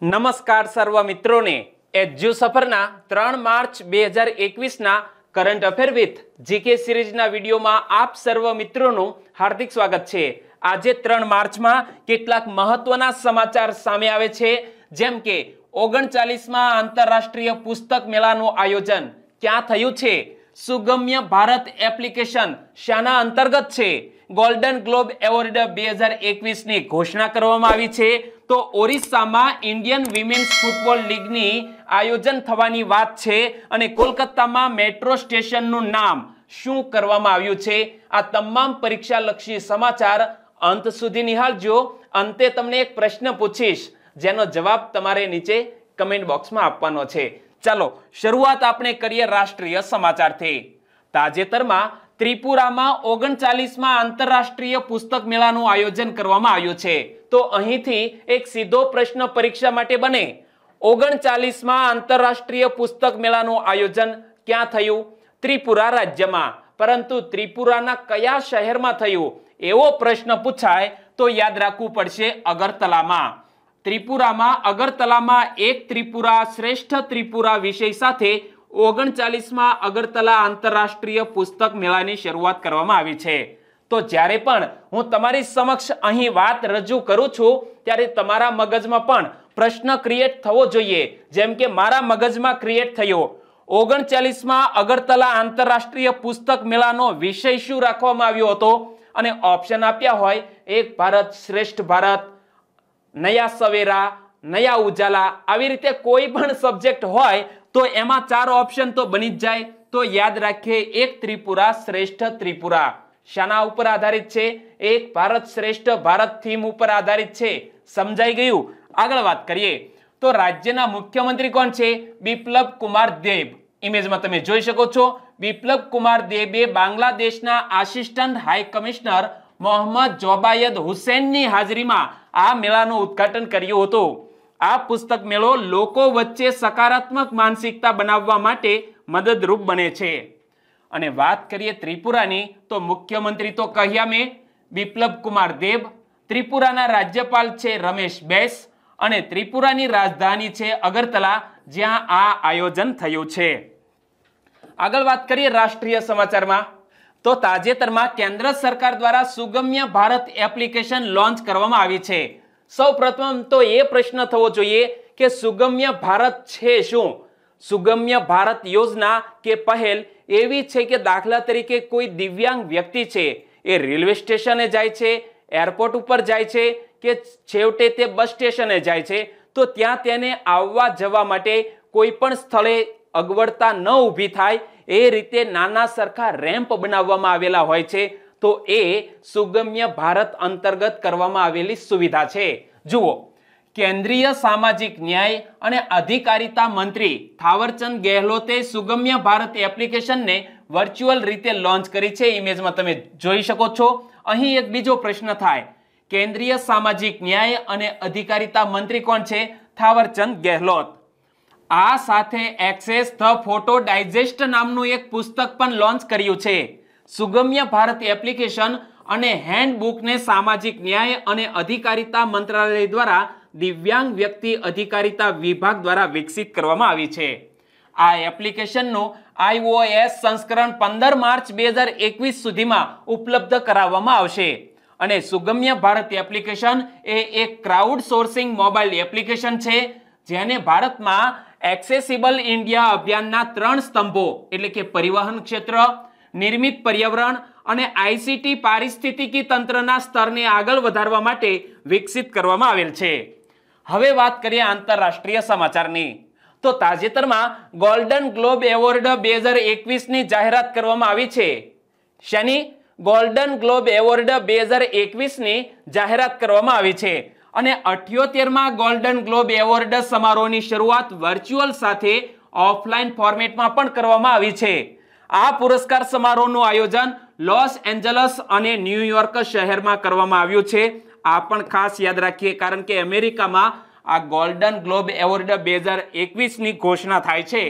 નમસ્કાર સર્વ મિત્રોને એજ્યુ સફરના ત્રણ માર્ચ બે હજાર એકવીસના કરંટ અફેર વિથ જીકે સિરીઝના વિડીયોમાં આપ સર્વ મિત્રોનું હાર્દિક સ્વાગત છે આજે ત્રણ માર્ચમાં કેટલાક મહત્વના સમાચાર સામે આવે છે જેમ કે ઓગણચાલીસમાં આંતરરાષ્ટ્રીય પુસ્તક મેળાનું આયોજન ક્યાં થયું છે સુગમ્ય ભારત એપ્લિકેશન શાના અંતર્ગત છે ગોલ્ડન ગ્લોબ એવોર્ડ બે હજાર એકવીસની ઘોષણા કરવામાં આવી છે તો ઓરિસ્સામાં ઇન્ડિયન વિમેન્સ ફૂટબોલ લીગની આયોજન થવાની વાત છે અને કોલકાતામાં મેટ્રો સ્ટેશનનું નામ શું કરવામાં આવ્યું છે આ તમામ પરીક્ષાલક્ષી સમાચાર અંત સુધી નિહાળજો અંતે તમને એક પ્રશ્ન પૂછીશ જેનો જવાબ તમારે નીચે કમેન્ટ બોક્સમાં આપવાનો છે ચાલો શરૂઆત આપણે કરીએ રાષ્ટ્રીય સમાચારથી તાજેતરમાં ત્રિપુરામાં ઓગણચાલીસમાં આંતરરાષ્ટ્રીય પુસ્તક મેળાનું આયોજન કરવામાં આવ્યું છે તો અહીંથી એક સીધો પ્રશ્ન પરીક્ષા માટે બને ઓગણચાલીસમાં આંતરરાષ્ટ્રીય પુસ્તક મેળાનું આયોજન ક્યાં થયું ત્રિપુરા રાજ્યમાં પરંતુ ત્રિપુરાના કયા શહેરમાં થયું એવો પ્રશ્ન પૂછાય તો યાદ રાખવું પડશે અગરતલામાં ત્રિપુરામાં અગરતલામાં એક ત્રિપુરા શ્રેષ્ઠ ત્રિપુરા વિષય સાથે ઓગણચાલીસમાં અગરતલા આંતરરાષ્ટ્રીય પુસ્તક મેળાની શરૂઆત કરવામાં આવી છે તો જ્યારે પણ હું તમારી સમક્ષ અહીં વાત રજૂ કરું છું ત્યારે તમારા મગજમાં પણ પ્રશ્ન ક્રિએટ થવો જોઈએ જેમ કે મારા મગજમાં ક્રિએટ થયો ઓગણચાલીસમાં અગરતલા આંતરરાષ્ટ્રીય પુસ્તક મેળાનો વિષય શું રાખવામાં આવ્યો હતો અને ઓપ્શન આપ્યા હોય એક ભારત શ્રેષ્ઠ ભારત નયા સવેરા નયા ઉજાલા આવી રીતે કોઈ પણ સબ્જેક્ટ હોય તો એમાં ચાર ઓપ્શન તો બની જ જાય તો યાદ રાખીએ એક ત્રિપુરા શ્રેષ્ઠ ત્રિપુરા શાના ઉપર આધારિત છે એક ભારત શ્રેષ્ઠ ભારત થીમ ઉપર આધારિત છે સમજાઈ ગયું આગળ વાત કરીએ તો રાજ્યના મુખ્યમંત્રી કોણ છે બિપ્લબ કુમાર દેબ ઇમેજમાં તમે જોઈ શકો છો બિપ્લબ કુમાર દેબે બાંગ્લાદેશના assistant high commissioner Mohammad Zobayed હુસેનની હાજરીમાં આ મેળાનું ઉદ્ઘાટન કર્યું હતું આ પુસ્તક મેળો લોકો વચ્ચે સકારાત્મક માનસિકતા બનાવવા માટે મદદરૂપ બને છે અને વાત કરીએ ત્રિપુરાની તો મુખ્યમંત્રી તો કહ્યા મેં બિપ્લબ કુમાર દેવ ત્રિપુરાના રાજ્યપાલ છે રમેશ બેસ અને ત્રિપુરાની રાજધાની છે અગરતલા જ્યાં આ આયોજન થયું છે આગળ વાત કરીએ રાષ્ટ્રીય સમાચારમાં તો તાજેતરમાં કેન્દ્ર સરકાર દ્વારા સુગમ્ય ભારત એપ્લિકેશન લોન્ચ કરવામાં આવી છે સૌ પ્રથમ તો એ પ્રશ્ન થવો જોઈએ કે સુગમ્ય ભારત છે શું સુગમ્ય ભારત યોજના કે પહેલ એવી છે કે દાખલા તરીકે કોઈ દિવ્યાંગ વ્યક્તિ છે એ રેલવે સ્ટેશને જાય છે એરપોર્ટ ઉપર જાય છે કે છેવટે તે બસ સ્ટેશને જાય છે તો ત્યાં તેને આવવા જવા માટે કોઈ પણ સ્થળે અગવડતા ન ઊભી થાય એ રીતે નાના સરખા રેમ્પ બનાવવામાં આવેલા હોય છે તો એ સુગમ્ય ભારત અંતર્ગત કરવામાં આવેલી સુવિધા છે જુઓ કેન્દ્રીય સામાજિક ન્યાય અને અધિકારિતા મંત્રી થાવરચંદ ગેહલોતે સુગમ્ય ભારત એપ્લિકેશનને વર્ચ્યુઅલ રીતે લોન્ચ કરી છે ઇમેજમાં તમે જોઈ શકો છો અહીં એક બીજો પ્રશ્ન થાય કેન્દ્રીય સામાજિક ન્યાય અને અધિકારિતા મંત્રી કોણ છે થાવરચંદ ગેહલોત આ સાથે એક્સેસ ધ ફોટો ડાયજેસ્ટ નામનું એક પુસ્તક પણ લોન્ચ કર્યું છે સુગમ્ય ભારત એપ્લિકેશન અને હેન્ડબુકને સામાજિક ન્યાય અને અધિકારિતા મંત્રાલય દ્વારા દિવ્યાંગ વ્યક્તિ અધિકારિતા વિભાગ દ્વારા વિકસિત કરવામાં આવી છે આ એપ્લિકેશનનું આઈઓએસ સંસ્કરણ પંદર માર્ચ બે હજાર એકવીસ સુધીમાં ઉપલબ્ધ કરાવવામાં આવશે અને સુગમ્ય ભારત એપ્લિકેશન એ એક ક્રાઉડ સોર્સિંગ મોબાઈલ એપ્લિકેશન છે જેને ભારતમાં એક્સેસિબલ ઇન્ડિયા અભિયાનના ત્રણ સ્તંભો એટલે કે પરિવહન ક્ષેત્ર નિર્મિત પર્યાવરણ અને આઈસીટી પારિસ્થિતિકી તંત્રના સ્તરને આગળ વધારવા માટે વિકસિત કરવામાં આવેલ છે હવે વાત કરીએ આંતરરાષ્ટ્રીય સમાચારની તો તાજેતરમાં ગોલ્ડન ગ્લોબ એવોર્ડ બે હજાર એકવીસની જાહેરાત કરવામાં આવી છે શેની ગોલ્ડન ગ્લોબ એવોર્ડ બે હજાર એકવીસની જાહેરાત કરવામાં આવી છે અને અઠ્યોતેરમાં ગોલ્ડન ગ્લોબ એવોર્ડ સમારોહની શરૂઆત વર્ચ્યુઅલ સાથે ઓફલાઈન ફોર્મેટમાં પણ કરવામાં આવી છે આ પુરસ્કાર સમારોહનું આયોજન લોસ એન્જલસ અને ન્યુયોર્ક શહેરમાં કરવામાં આવ્યું છે આ પણ ખાસ યાદ રાખીએ કારણ કે અમેરિકામાં આ ગોલ્ડન ગ્લોબ એવોર્ડ બે હજાર એકવીસની ઘોષણા થાય છે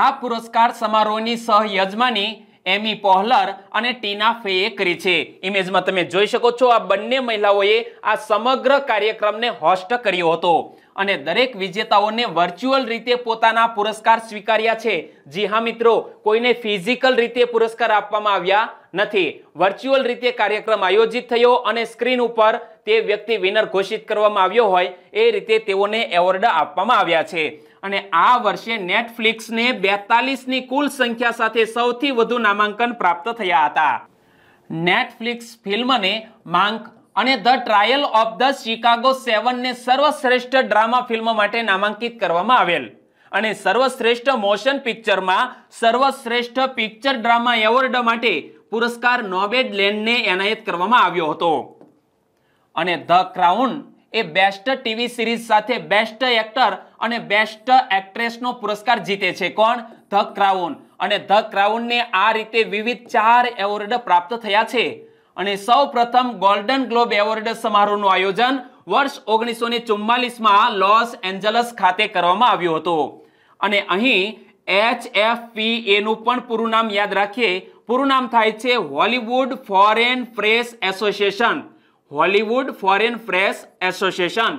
આ પુરસ્કાર સમારોહની સહયજમાની એમી પોહલર અને ટીના ફેએ કરી છે ઇમેજમાં તમે જોઈ શકો છો આ બંને મહિલાઓએ આ સમગ્ર કાર્યક્રમને હોસ્ટ કર્યો હતો અને દરેક વિજેતાઓને વર્ચ્યુઅલ રીતે પોતાના પુરસ્કાર સ્વીકાર્યા છે જી હા મિત્રો કોઈને ફિઝિકલ રીતે પુરસ્કાર આપવામાં આવ્યા નથી વર્ચ્યુઅલ રીતે કાર્યક્રમ આયોજિત થયો અને સ્ક્રીન ઉપર તે વ્યક્તિ વિનર ઘોષિત કરવામાં આવ્યો હોય એ રીતે તેઓને એવોર્ડ આપવામાં આવ્યા છે અને આ વર્ષે નેટફ્લિક્સને બેતાલીસની કુલ સંખ્યા સાથે સૌથી વધુ નામાંકન પ્રાપ્ત થયા હતા નેટફ્લિક્સ ફિલ્મને માંક અને the trial of the Chicago સેવનને સર્વશ્રેષ્ઠ ડ્રામા ફિલ્મ માટે નામાંકિત કરવામાં આવેલ અને સર્વશ્રેષ્ઠ મોશન પિક્ચરમાં સર્વશ્રેષ્ઠ પિક્ચર ડ્રામા એવોર્ડ માટે પુરસ્કાર નોબેડ લેનને એનાયત કરવામાં આવ્યો હતો અને ધ ક્રાઉન એ બેસ્ટ ટીવી સિરીઝ સાથે બેસ્ટ એક્ટર અને બેસ્ટ એક્ટ્રેસનો પુરસ્કાર જીતે છે કોણ ધ ક્રાઉન અને ધ ક્રાઉનને આ રીતે વિવિધ ચાર એવોર્ડ પ્રાપ્ત થયા છે અને સૌ પ્રથમ ગોલ્ડન ગ્લોબ એવોર્ડ સમારોહનું આયોજન વર્ષ ઓગણીસો ને ચુમ્માલીસમાં લોસ એન્જલસ ખાતે કરવામાં આવ્યું હતું અને અહીં એચ એફ પી એનું પણ પૂરું નામ યાદ રાખીએ પૂરું નામ થાય છે Hollywood foreign press association Hollywood foreign press association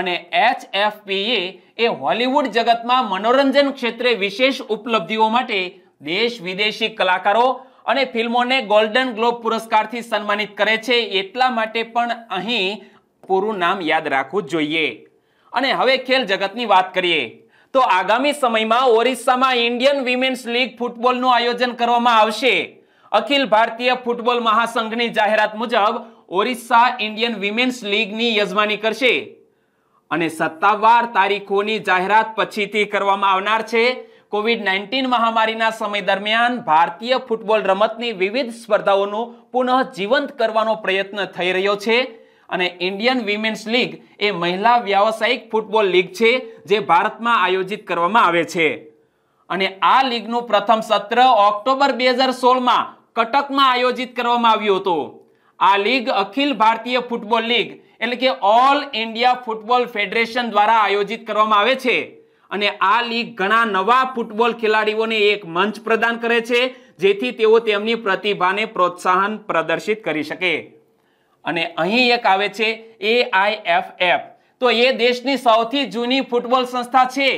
અને એચ એ હોલિવૂડ જગતમાં મનોરંજન ક્ષેત્રે વિશેષ ઉપલબ્ધિઓ માટે દેશ વિદેશી કલાકારો અને ફિલ્મોને ગોલ્ડન ગ્લોબ પુરસ્કારથી સન્માનિત કરે છે એટલા માટે પણ અહીં પૂરું નામ યાદ રાખવું જોઈએ અને હવે ખેલ જગતની વાત કરીએ તો આગામી સમયમાં ઓરિસ્સામાં ઇન્ડિયન વિમેન્સ લીગ ફૂટબોલનું આયોજન કરવામાં આવશે અખિલ ભારતીય ફૂટબોલ મહાસંઘની જાહેરાત મુજબ ઓરિસ્સા ઇન્ડિયન વિમેન્સ લીગની યજમાની કરશે અને સત્તાવાર તારીખોની જાહેરાત પછીથી કરવામાં આવનાર છે કોવિડ નાઇન્ટીન મહામારીના સમય દરમિયાન ભારતીય ફૂટબોલ રમતની વિવિધ સ્પર્ધાઓનું પુનઃ જીવંત કરવાનો પ્રયત્ન થઈ રહ્યો છે અને ઇન્ડિયન વિમેન્સ લીગ એ મહિલા વ્યાવસાયિક ફૂટબોલ લીગ છે જે ભારતમાં આયોજિત કરવામાં આવે છે અને આ લીગનું પ્રથમ સત્ર ઓક્ટોબર બે હજાર સોળમાં કટકમાં આયોજિત કરવામાં આવ્યું હતું આ લીગ અખિલ ભારતીય ફૂટબોલ લીગ એટલે કે ઓલ ઇન્ડિયા ફૂટબોલ ફેડરેશન દ્વારા આયોજિત કરવામાં આવે છે અને આ લીગ ઘણા નવા ફૂટબોલ ખેલાડીઓને એક મંચ પ્રદાન કરે છે જેથી તેઓ તેમની પ્રતિભાને પ્રોત્સાહન પ્રદર્શિત કરી શકે અને અહીં એક આવે છે એઆઈએફએફ તો એ દેશની સૌથી જૂની ફૂટબોલ સંસ્થા છે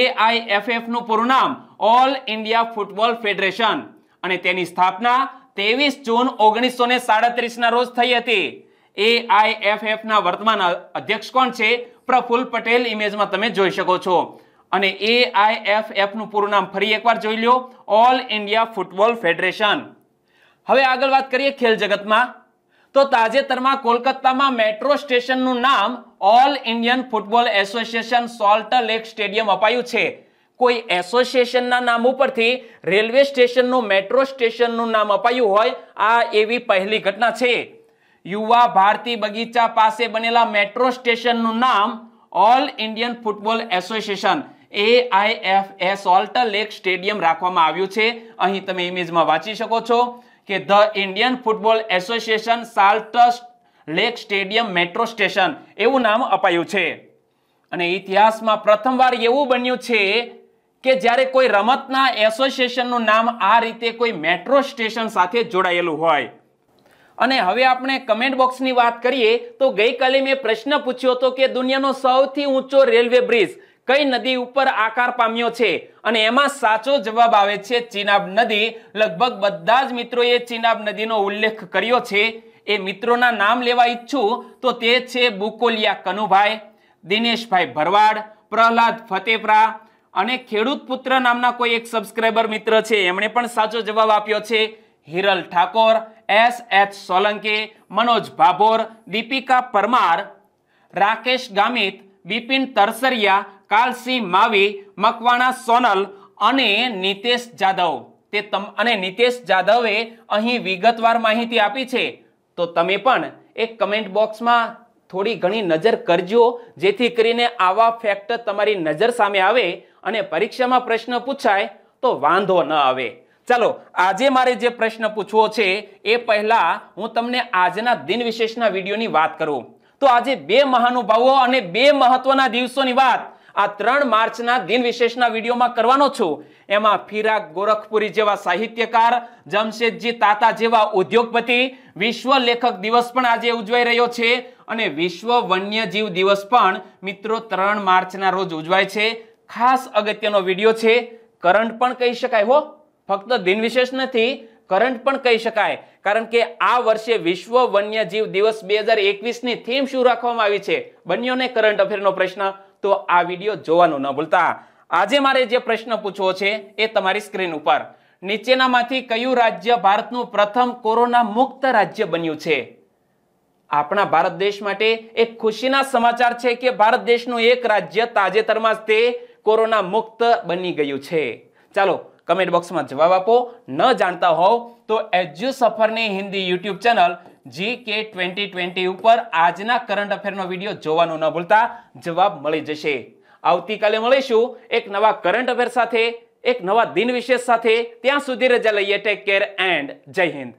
એઆઈએફએફ નું પૂરું નામ ઓલ ઇન્ડિયા ફૂટબોલ ફેડરેશન અને તેની સ્થાપના ત્રેવીસ જૂન ઓગણીસો ને ના રોજ થઈ હતી એઆઈએફએફના વર્તમાન અધ્યક્ષ કોણ છે પ્રફુલ પટેલ ઇમેજમાં તમે જોઈ શકો છો અને એઆઈએફએફનું પૂરું નામ ફરી એકવાર જોઈ લ્યો ઓલ ઇન્ડિયા ફૂટબોલ ફેડરેશન હવે આગળ વાત કરીએ ખેલ જગતમાં તો તાજેતરમાં કોલકાતામાં મેટ્રો સ્ટેશનનું નામ all Indian football association salt lake stadium અપાયું છે કોઈ એસોસિએશનના નામ ઉપરથી રેલવે સ્ટેશનનું મેટ્રો સ્ટેશનનું નામ અપાયું હોય આ એવી પહેલી ઘટના છે યુવા ભારતી બગીચા પાસે બનેલા મેટ્રો સ્ટેશનનું નામ all Indian football association salt lake stadium રાખવામાં આવ્યું છે અહીં તમે ઇમેજમાં વાંચી શકો છો કે the Indian football association salts lake stadium metro station એવું નામ અપાયું છે અને ઇતિહાસમાં પ્રથમવાર એવું બન્યું છે કે જ્યારે કોઈ રમતના એસોસિએશનનું નામ આ રીતે કોઈ મેટ્રો સ્ટેશન સાથે જોડાયેલું હોય અને હવે આપણે કમેન્ટ બોક્સની વાત કરીએ તો ગઈકાલે મેં પ્રશ્ન પૂછ્યો હતો કે દુનિયાનો સૌથી ઊંચો રેલવે બ્રિજ કઈ નદી ઉપર આકાર પામ્યો છે અને એમાં સાચો જવાબ આવે છે ચિનાબ નદી લગભગ બધા જ મિત્રોએ ચિનાબ નદીનો ઉલ્લેખ કર્યો છે એ મિત્રોના નામ લેવા ઈચ્છું તો તે છે બુકોલિયા કનુભાઈ દિનેશભાઈ ભરવાડ પ્રહલાદ ફતેપરા અને ખેડૂત પુત્ર નામના કોઈ એક સબસ્ક્રાઈબર મિત્ર છે એમણે પણ સાચો જવાબ આપ્યો છે હિરલ ઠાકોર એસ એચ સોલંકી મનોજ ભાભોર દીપિકા પરમાર રાકેશ ગામિત બિપિન તરસરિયા કાલસિંહ માવી મકવાણા સોનલ અને નિતેશ જાદવ તે તમ અને નિતેશ જાદવે અહીં વિગતવાર માહિતી આપી છે તો તમે પણ એક કમેન્ટ બોક્સમાં થોડી ઘણી નજર કરજો જેથી કરીને આવા ફેક્ટ તમારી નજર સામે આવે અને પરીક્ષામાં પ્રશ્ન પૂછાય તો વાંધો ન આવે ચાલો આજે મારે જે પ્રશ્ન પૂછવો છે એ પહેલા હું તમને આજના દિન વિશેષના વિડીયોની વાત કરું તો આજે બે મહાનુભાવો અને બે મહત્વના દિવસોની વાત આ ત્રણ માર્ચના દિન વિશેષના વિડીયોમાં કરવાનો છું એમાં ફિરા ગોરખપુરી જેવા સાહિત્યકાર જમશેદજી તાતા જેવા ઉદ્યોગપતિ વિશ્વ લેખક દિવસ પણ આજે ઉજવાઈ રહ્યો છે અને વિશ્વ વન્યજીવ દિવસ પણ મિત્રો ત્રણ માર્ચના રોજ ઉજવાય છે ખાસ અગત્યનો વિડીયો છે કરંટ પણ કહી શકાય હો ફક્ત દિન વિશેષ નથી કરંટ પણ કહી શકાય કારણ કે આ વર્ષે વિશ્વ વન્યજીવ દિવસ બે હજાર એકવીસની થીમ શું રાખવામાં આવી છે બંનેઓને કરંટ અફેરનો પ્રશ્ન તો આ વિડીયો જોવાનો ન ભૂલતા આજે મારે જે પ્રશ્ન પૂછવો છે એ તમારી સ્ક્રીન ઉપર નીચેનામાંથી કયું રાજ્ય ભારતનું પ્રથમ કોરોના મુક્ત રાજ્ય બન્યું છે આપણા ભારત દેશ માટે એક ખુશીના સમાચાર છે કે ભારત દેશનું એક રાજ્ય તાજેતરમાં તે કોરોના મુક્ત બની ગયું છે ચાલો કમેન્ટ બોક્સમાં જવાબ આપો ન જાણતા હોવ તો એજ્યુ સફરની Hindi YouTube channel G K twenty twenty ઉપર આજના કરંટ અફેરનો વિડીયો જોવાનો ન ભૂલતા જવાબ મળી જશે આવતીકાલે મળીશું એક નવા કરંટ અફેર સાથે એક નવા દિન વિશેષ સાથે ત્યાં સુધી રજા લઈએ ટેક કેર એન્ડ જય હિન્દ